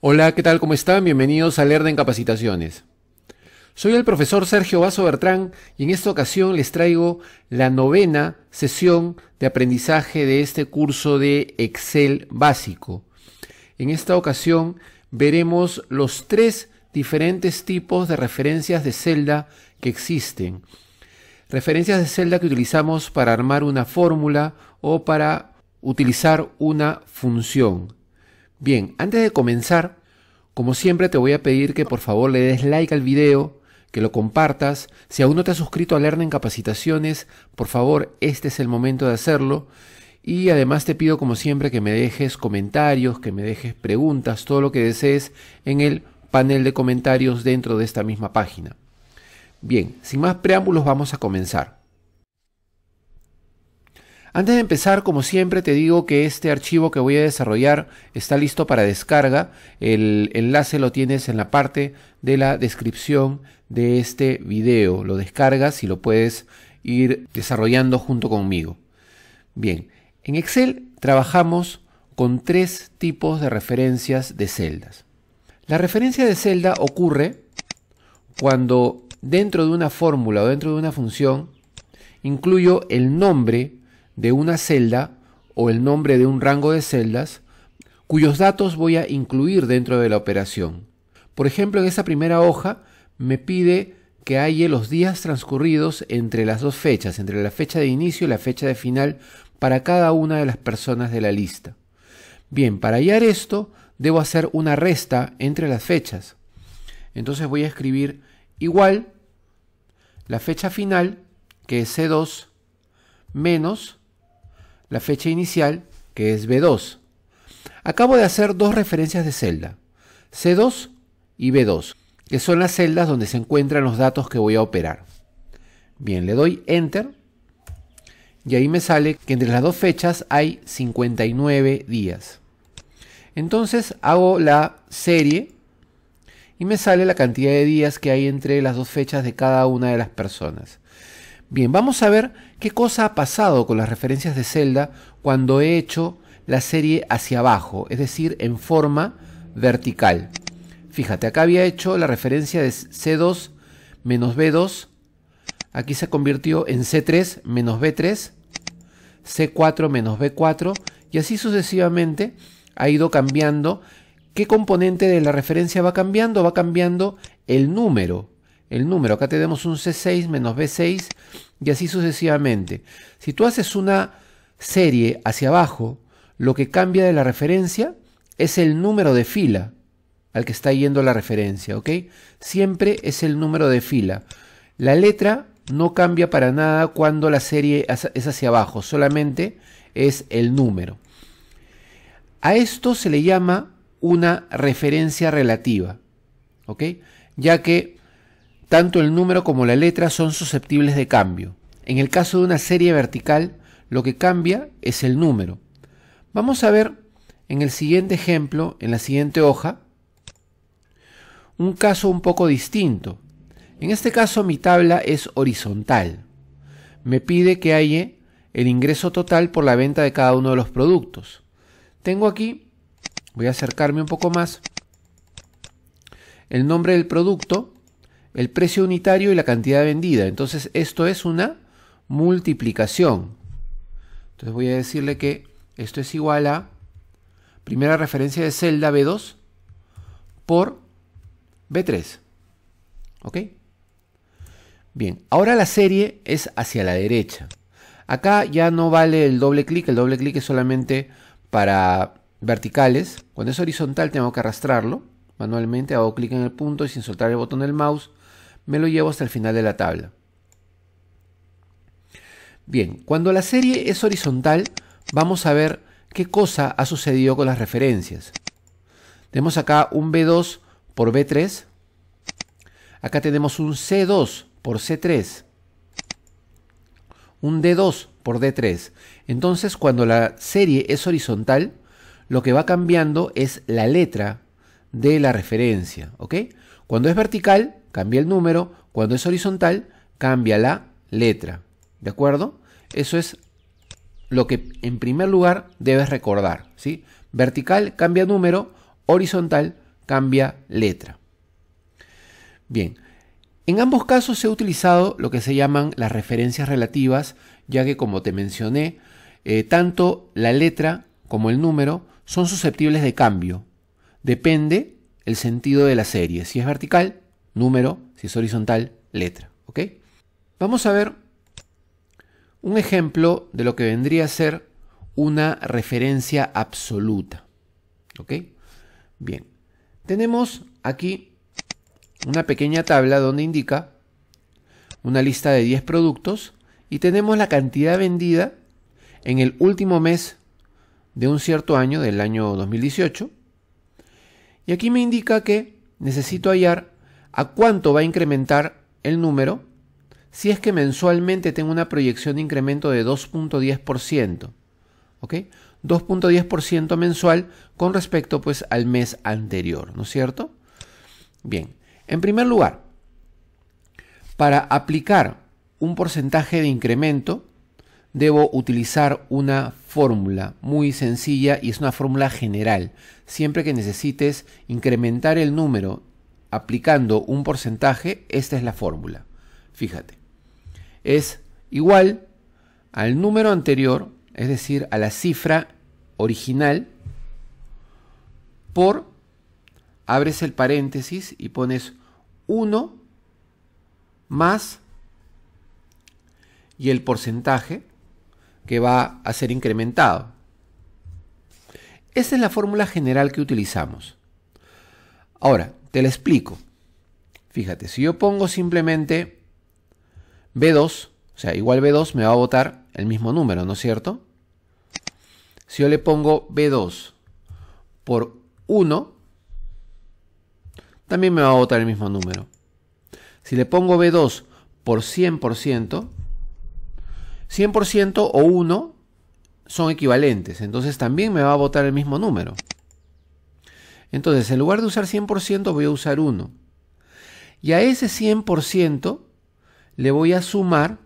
Hola, ¿qué tal? ¿Cómo están? Bienvenidos a leer en Capacitaciones. Soy el profesor Sergio Vaso Bertrán y en esta ocasión les traigo la novena sesión de aprendizaje de este curso de Excel básico. En esta ocasión veremos los tres diferentes tipos de referencias de celda que existen. Referencias de celda que utilizamos para armar una fórmula o para utilizar una función. Bien, antes de comenzar, como siempre te voy a pedir que por favor le des like al video, que lo compartas. Si aún no te has suscrito a en Capacitaciones, por favor, este es el momento de hacerlo. Y además te pido como siempre que me dejes comentarios, que me dejes preguntas, todo lo que desees en el panel de comentarios dentro de esta misma página. Bien, sin más preámbulos vamos a comenzar. Antes de empezar, como siempre, te digo que este archivo que voy a desarrollar está listo para descarga. El enlace lo tienes en la parte de la descripción de este video. Lo descargas y lo puedes ir desarrollando junto conmigo. Bien, en Excel trabajamos con tres tipos de referencias de celdas. La referencia de celda ocurre cuando dentro de una fórmula o dentro de una función incluyo el nombre de una celda o el nombre de un rango de celdas cuyos datos voy a incluir dentro de la operación. Por ejemplo, en esa primera hoja me pide que halle los días transcurridos entre las dos fechas, entre la fecha de inicio y la fecha de final para cada una de las personas de la lista. Bien, para hallar esto debo hacer una resta entre las fechas. Entonces voy a escribir igual la fecha final, que es C2, menos la fecha inicial, que es B2. Acabo de hacer dos referencias de celda, C2 y B2, que son las celdas donde se encuentran los datos que voy a operar. Bien, le doy Enter y ahí me sale que entre las dos fechas hay 59 días. Entonces hago la serie y me sale la cantidad de días que hay entre las dos fechas de cada una de las personas. Bien, vamos a ver ¿Qué cosa ha pasado con las referencias de celda cuando he hecho la serie hacia abajo, es decir, en forma vertical? Fíjate, acá había hecho la referencia de C2 menos B2, aquí se convirtió en C3 menos B3, C4 menos B4, y así sucesivamente ha ido cambiando. ¿Qué componente de la referencia va cambiando? Va cambiando el número, el número. Acá tenemos un C6 menos B6 y así sucesivamente. Si tú haces una serie hacia abajo, lo que cambia de la referencia es el número de fila al que está yendo la referencia, ¿ok? Siempre es el número de fila. La letra no cambia para nada cuando la serie es hacia abajo, solamente es el número. A esto se le llama una referencia relativa, ¿ok? Ya que tanto el número como la letra son susceptibles de cambio. En el caso de una serie vertical, lo que cambia es el número. Vamos a ver en el siguiente ejemplo, en la siguiente hoja, un caso un poco distinto. En este caso mi tabla es horizontal. Me pide que halle el ingreso total por la venta de cada uno de los productos. Tengo aquí, voy a acercarme un poco más, el nombre del producto, el precio unitario y la cantidad vendida. Entonces esto es una multiplicación. Entonces voy a decirle que esto es igual a primera referencia de celda B2 por B3. ¿Ok? Bien, ahora la serie es hacia la derecha. Acá ya no vale el doble clic, el doble clic es solamente para verticales. Cuando es horizontal tengo que arrastrarlo manualmente, hago clic en el punto y sin soltar el botón del mouse me lo llevo hasta el final de la tabla. Bien, cuando la serie es horizontal, vamos a ver qué cosa ha sucedido con las referencias. Tenemos acá un B2 por B3. Acá tenemos un C2 por C3. Un D2 por D3. Entonces, cuando la serie es horizontal, lo que va cambiando es la letra de la referencia. ¿ok? Cuando es vertical, cambia el número. Cuando es horizontal, cambia la letra. ¿De acuerdo? Eso es lo que en primer lugar debes recordar. ¿sí? Vertical cambia número, horizontal cambia letra. Bien, en ambos casos se ha utilizado lo que se llaman las referencias relativas, ya que como te mencioné, eh, tanto la letra como el número son susceptibles de cambio. Depende el sentido de la serie. Si es vertical, número, si es horizontal, letra. ¿Ok? Vamos a ver un ejemplo de lo que vendría a ser una referencia absoluta. ¿Ok? Bien. Tenemos aquí una pequeña tabla donde indica una lista de 10 productos y tenemos la cantidad vendida en el último mes de un cierto año, del año 2018. Y aquí me indica que necesito hallar a cuánto va a incrementar el número si es que mensualmente tengo una proyección de incremento de 2.10%. ¿Ok? 2.10% mensual con respecto pues al mes anterior, ¿no es cierto? Bien, en primer lugar, para aplicar un porcentaje de incremento, debo utilizar una fórmula muy sencilla y es una fórmula general. Siempre que necesites incrementar el número aplicando un porcentaje, esta es la fórmula. Fíjate, es igual al número anterior, es decir, a la cifra original, por, abres el paréntesis y pones 1 más y el porcentaje que va a ser incrementado. Esta es la fórmula general que utilizamos. Ahora, te lo explico. Fíjate, si yo pongo simplemente B2, o sea, igual B2 me va a votar el mismo número, ¿no es cierto? Si yo le pongo B2 por 1, también me va a votar el mismo número. Si le pongo B2 por 100%, 100% o 1 son equivalentes, entonces también me va a votar el mismo número. Entonces, en lugar de usar 100%, voy a usar 1. Y a ese 100% le voy a sumar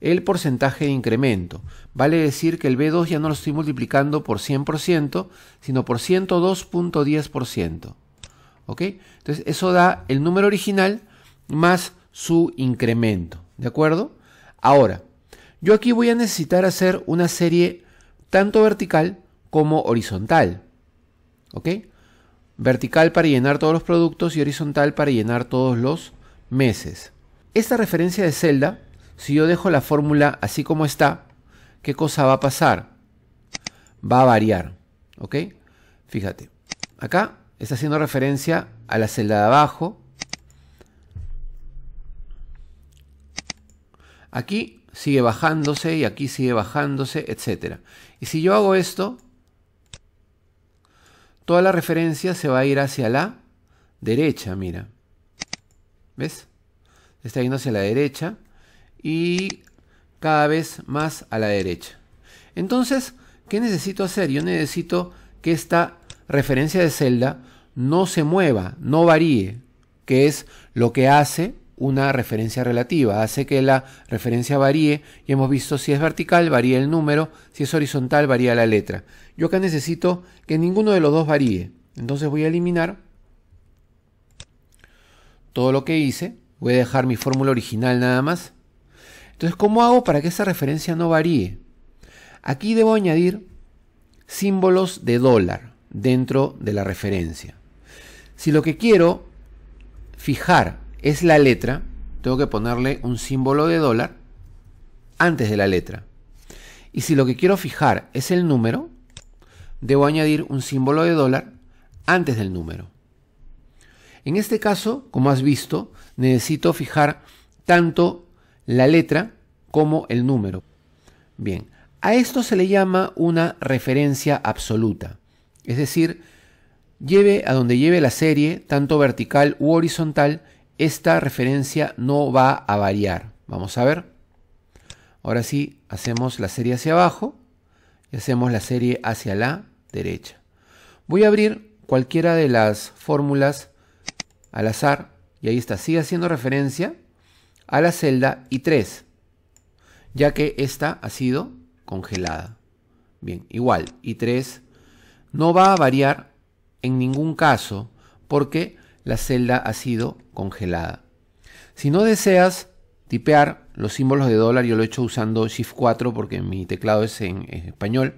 el porcentaje de incremento. Vale decir que el B2 ya no lo estoy multiplicando por 100%, sino por 102.10%. ¿Ok? Entonces, eso da el número original más su incremento. ¿De acuerdo? Ahora, yo aquí voy a necesitar hacer una serie tanto vertical como horizontal. ¿ok? Vertical para llenar todos los productos y horizontal para llenar todos los meses. Esta referencia de celda, si yo dejo la fórmula así como está, ¿qué cosa va a pasar? Va a variar, ¿ok? Fíjate, acá está haciendo referencia a la celda de abajo. Aquí sigue bajándose y aquí sigue bajándose, etc. Y si yo hago esto, toda la referencia se va a ir hacia la derecha, mira. ¿Ves? Está yendo hacia la derecha y cada vez más a la derecha. Entonces, ¿qué necesito hacer? Yo necesito que esta referencia de celda no se mueva, no varíe, que es lo que hace una referencia relativa. Hace que la referencia varíe y hemos visto si es vertical, varía el número, si es horizontal, varía la letra. Yo acá necesito que ninguno de los dos varíe. Entonces voy a eliminar todo lo que hice. Voy a dejar mi fórmula original nada más. Entonces, ¿cómo hago para que esa referencia no varíe? Aquí debo añadir símbolos de dólar dentro de la referencia. Si lo que quiero fijar es la letra, tengo que ponerle un símbolo de dólar antes de la letra. Y si lo que quiero fijar es el número, debo añadir un símbolo de dólar antes del número. En este caso, como has visto, necesito fijar tanto la letra como el número. Bien, a esto se le llama una referencia absoluta. Es decir, lleve a donde lleve la serie, tanto vertical u horizontal, esta referencia no va a variar. Vamos a ver. Ahora sí, hacemos la serie hacia abajo y hacemos la serie hacia la derecha. Voy a abrir cualquiera de las fórmulas al azar y ahí está, sigue haciendo referencia a la celda I3, ya que esta ha sido congelada. Bien, igual, I3 no va a variar en ningún caso porque la celda ha sido congelada. Si no deseas tipear los símbolos de dólar, yo lo he hecho usando Shift 4 porque mi teclado es en, español,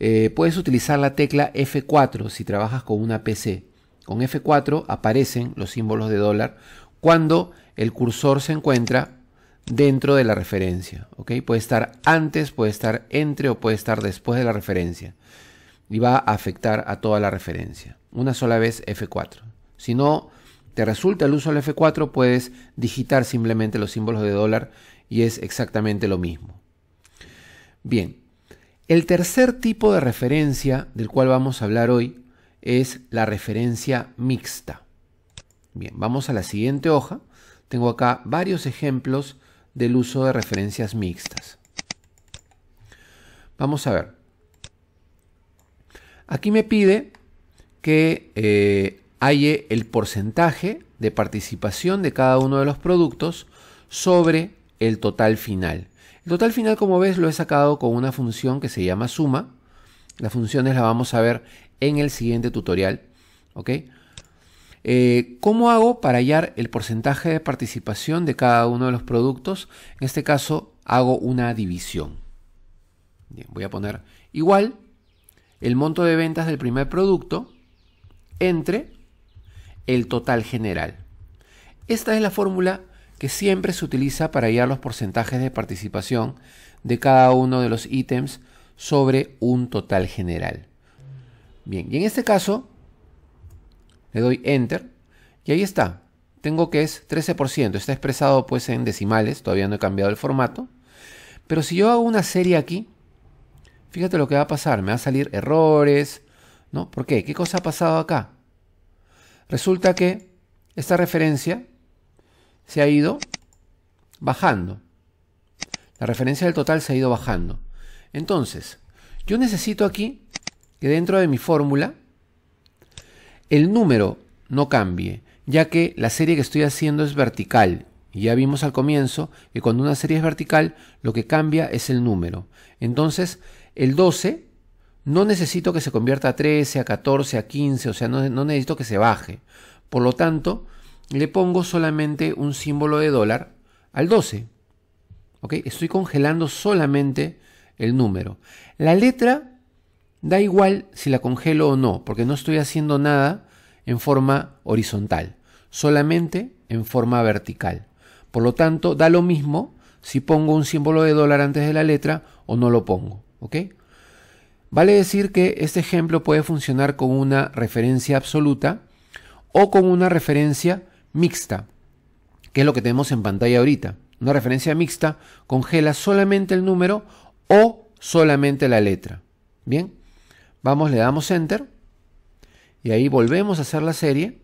eh, puedes utilizar la tecla F4 si trabajas con una PC. Con F4 aparecen los símbolos de dólar cuando el cursor se encuentra dentro de la referencia. ¿ok? Puede estar antes, puede estar entre o puede estar después de la referencia. Y va a afectar a toda la referencia. Una sola vez F4. Si no te resulta el uso del F4, puedes digitar simplemente los símbolos de dólar y es exactamente lo mismo. Bien, el tercer tipo de referencia del cual vamos a hablar hoy es la referencia mixta. Bien, vamos a la siguiente hoja. Tengo acá varios ejemplos del uso de referencias mixtas. Vamos a ver. Aquí me pide que eh, halle el porcentaje de participación de cada uno de los productos sobre el total final. El total final, como ves, lo he sacado con una función que se llama suma. Las funciones las vamos a ver en el siguiente tutorial. ¿ok? Eh, ¿Cómo hago para hallar el porcentaje de participación de cada uno de los productos? En este caso, hago una división. voy a poner igual el monto de ventas del primer producto entre el total general. Esta es la fórmula que siempre se utiliza para hallar los porcentajes de participación de cada uno de los ítems sobre un total general. Bien, y en este caso le doy Enter y ahí está. Tengo que es 13%, está expresado pues en decimales, todavía no he cambiado el formato. Pero si yo hago una serie aquí, fíjate lo que va a pasar, me va a salir errores, ¿no? ¿Por qué? ¿Qué cosa ha pasado acá? Resulta que esta referencia se ha ido bajando. La referencia del total se ha ido bajando. Entonces, yo necesito aquí que dentro de mi fórmula el número no cambie, ya que la serie que estoy haciendo es vertical. Y ya vimos al comienzo que cuando una serie es vertical, lo que cambia es el número. Entonces, el 12 no necesito que se convierta a 13, a 14, a 15, o sea, no, necesito que se baje. Por lo tanto, le pongo solamente un símbolo de dólar al 12. ¿Ok? Estoy congelando solamente el número. La letra da igual si la congelo o no, porque no estoy haciendo nada en forma horizontal, solamente en forma vertical. Por lo tanto, da lo mismo si pongo un símbolo de dólar antes de la letra o no lo pongo. ¿Ok? Vale decir que este ejemplo puede funcionar con una referencia absoluta o con una referencia mixta, que es lo que tenemos en pantalla ahorita. Una referencia mixta congela solamente el número o solamente la letra. Bien, vamos, le damos enter y ahí volvemos a hacer la serie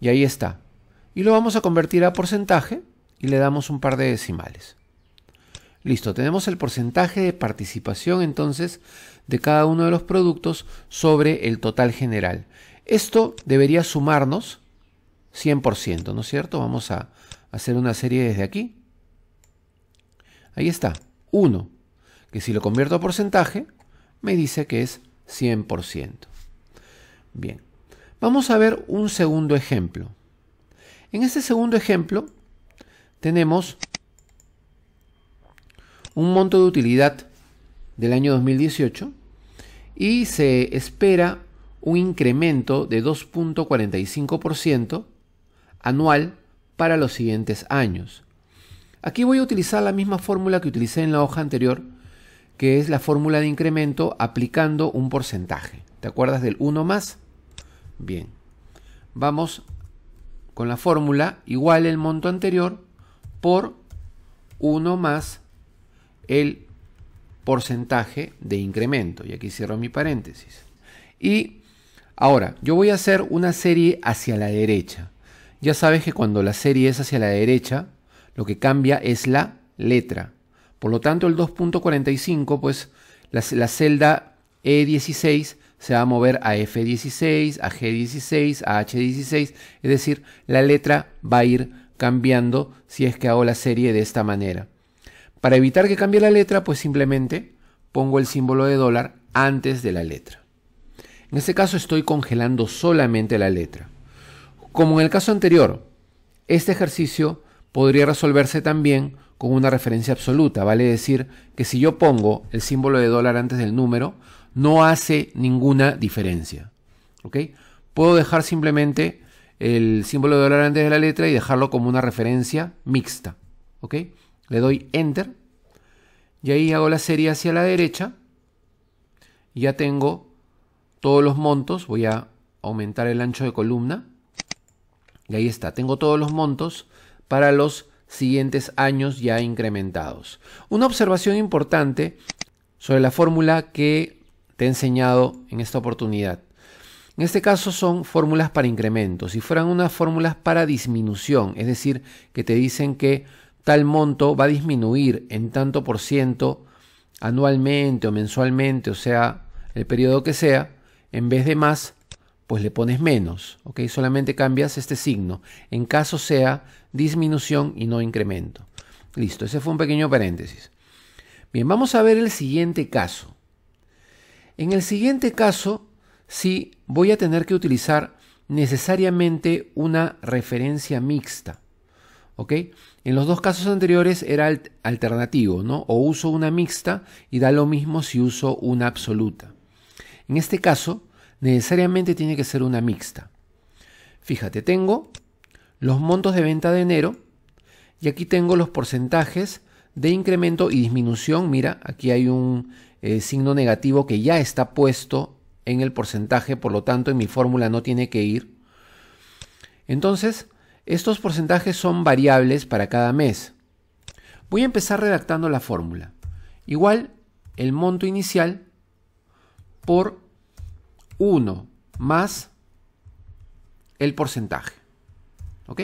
y ahí está. Y lo vamos a convertir a porcentaje y le damos un par de decimales. Listo, tenemos el porcentaje de participación entonces de cada uno de los productos sobre el total general. Esto debería sumarnos 100%, ¿no es cierto? Vamos a hacer una serie desde aquí. Ahí está, 1, que si lo convierto a porcentaje, me dice que es 100%. Bien, vamos a ver un segundo ejemplo. En este segundo ejemplo tenemos un monto de utilidad del año 2018 y se espera un incremento de 2.45% anual para los siguientes años. Aquí voy a utilizar la misma fórmula que utilicé en la hoja anterior, que es la fórmula de incremento aplicando un porcentaje. ¿Te acuerdas del 1 más? Bien. Vamos con la fórmula igual el monto anterior por 1 más el porcentaje de incremento. Y aquí cierro mi paréntesis. Y ahora, yo voy a hacer una serie hacia la derecha. Ya sabes que cuando la serie es hacia la derecha, lo que cambia es la letra. Por lo tanto, el 2.45, pues la, celda E16 se va a mover a F16, a G16, a H16. Es decir, la letra va a ir cambiando si es que hago la serie de esta manera. Para evitar que cambie la letra, pues simplemente pongo el símbolo de dólar antes de la letra. En este caso estoy congelando solamente la letra. Como en el caso anterior, este ejercicio podría resolverse también con una referencia absoluta, vale decir que si yo pongo el símbolo de dólar antes del número, no hace ninguna diferencia. ¿ok? Puedo dejar simplemente el símbolo de dólar antes de la letra y dejarlo como una referencia mixta. ¿ok? le doy enter y ahí hago la serie hacia la derecha. Y ya tengo todos los montos, voy a aumentar el ancho de columna. Y ahí está, tengo todos los montos para los siguientes años ya incrementados. Una observación importante sobre la fórmula que te he enseñado en esta oportunidad. En este caso son fórmulas para incrementos Si fueran unas fórmulas para disminución, es decir, que te dicen que tal monto va a disminuir en tanto por ciento anualmente o mensualmente, o sea, el periodo que sea, en vez de más, pues le pones menos, ¿ok? Solamente cambias este signo, en caso sea disminución y no incremento. Listo, ese fue un pequeño paréntesis. Bien, vamos a ver el siguiente caso. En el siguiente caso, sí voy a tener que utilizar necesariamente una referencia mixta. En los dos casos anteriores era alternativo, ¿no? O uso una mixta y da lo mismo si uso una absoluta. En este caso, necesariamente tiene que ser una mixta. Fíjate, tengo los montos de venta de enero y aquí tengo los porcentajes de incremento y disminución. Mira, aquí hay un eh, signo negativo que ya está puesto en el porcentaje, por lo tanto en mi fórmula no tiene que ir. Entonces, estos porcentajes son variables para cada mes. Voy a empezar redactando la fórmula. Igual el monto inicial por 1 más el porcentaje. ¿Ok?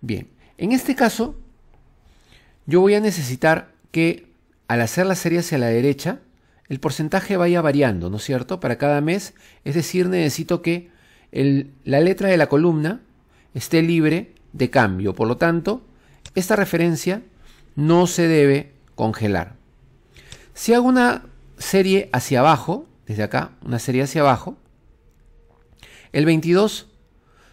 Bien, en este caso yo voy a necesitar que al hacer la serie hacia la derecha, el porcentaje vaya variando, ¿no es cierto? Para cada mes, es decir, necesito que la letra de la columna esté libre de cambio. Por lo tanto, esta referencia no se debe congelar. Si hago una serie hacia abajo, desde acá, una serie hacia abajo, el 22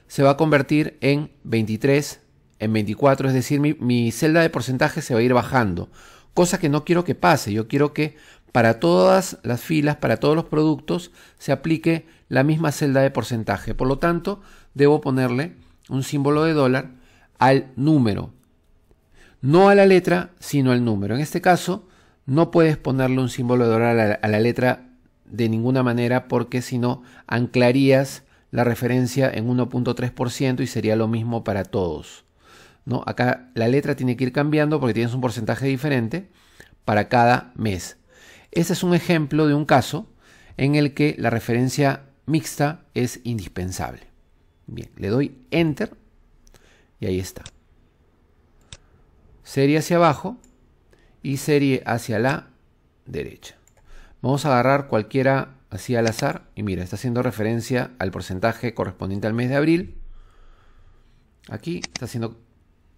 se va a convertir en 23, en 24, es decir, mi, celda de porcentaje se va a ir bajando, cosa que no quiero que pase, yo quiero que para todas las filas, para todos los productos, se aplique la misma celda de porcentaje. Por lo tanto, debo ponerle un símbolo de dólar, al número. No a la letra, sino al número. En este caso, no puedes ponerle un símbolo de dólar a la, letra de ninguna manera porque si no, anclarías la referencia en 1.3% y sería lo mismo para todos. ¿no? Acá la letra tiene que ir cambiando porque tienes un porcentaje diferente para cada mes. Este es un ejemplo de un caso en el que la referencia mixta es indispensable. Bien, le doy Enter y ahí está. Serie hacia abajo y serie hacia la derecha. Vamos a agarrar cualquiera así al azar. Y mira, está haciendo referencia al porcentaje correspondiente al mes de abril. Aquí está haciendo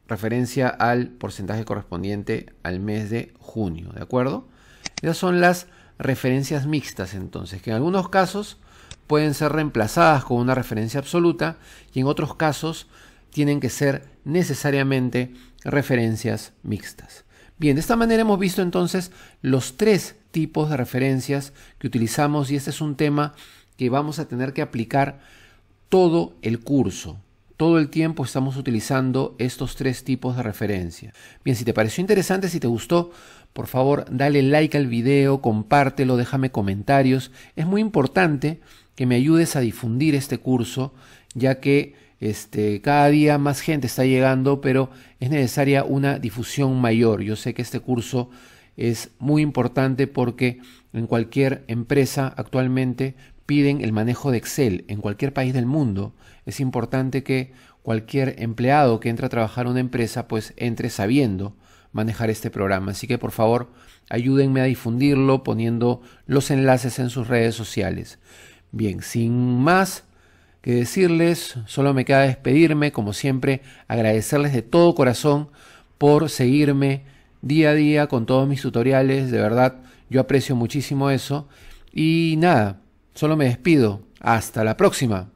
referencia al porcentaje correspondiente al mes de junio, ¿de acuerdo? Esas son las referencias mixtas entonces, que en algunos casos pueden ser reemplazadas con una referencia absoluta y en otros casos tienen que ser necesariamente referencias mixtas. Bien, de esta manera hemos visto entonces los tres tipos de referencias que utilizamos y este es un tema que vamos a tener que aplicar todo el curso. Todo el tiempo estamos utilizando estos tres tipos de referencia. Bien, si te pareció interesante, si te gustó, por favor dale like al video, compártelo, déjame comentarios. Es muy importante que me ayudes a difundir este curso, ya que este, cada día más gente está llegando, pero es necesaria una difusión mayor. Yo sé que este curso es muy importante porque en cualquier empresa actualmente piden el manejo de Excel. En cualquier país del mundo es importante que cualquier empleado que entra a trabajar en una empresa pues entre sabiendo manejar este programa. Así que por favor ayúdenme a difundirlo poniendo los enlaces en sus redes sociales. Bien, sin más que decirles, solo me queda despedirme, como siempre, agradecerles de todo corazón por seguirme día a día con todos mis tutoriales, de verdad, yo aprecio muchísimo eso. Y nada, solo me despido, hasta la próxima.